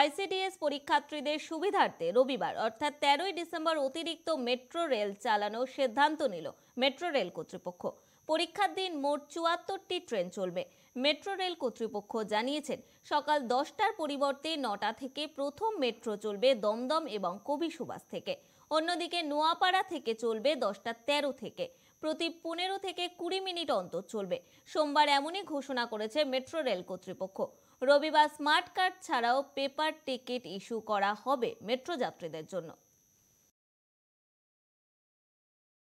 ICDS পরীক্ষার্থীদের সুবিধার্থে রবিবার অর্থাৎ তেরোই ডিসেম্বর অতিরিক্ত মেট্রো রেল চালানোর সিদ্ধান্ত নিল মেট্রো রেল কর্তৃপক্ষ পরীক্ষার দিন মোট চুয়াত্তরটি ট্রেন চলবে মেট্রো রেল কর্তৃপক্ষ জানিয়েছেন সকাল দশটার পরিবর্তে নটা থেকে প্রথম মেট্রো চলবে দমদম এবং কবি সুভাষ থেকে অন্যদিকে নোয়াপাড়া থেকে চলবে দশটা তেরো থেকে প্রতি পনেরো থেকে কুড়ি মিনিট অন্তর চলবে সোমবার এমনই ঘোষণা করেছে মেট্রো রেল কর্তৃপক্ষ রবিবার স্মার্ট কার্ড ছাড়াও পেপার টিকিট ইস্যু করা হবে মেট্রো যাত্রীদের জন্য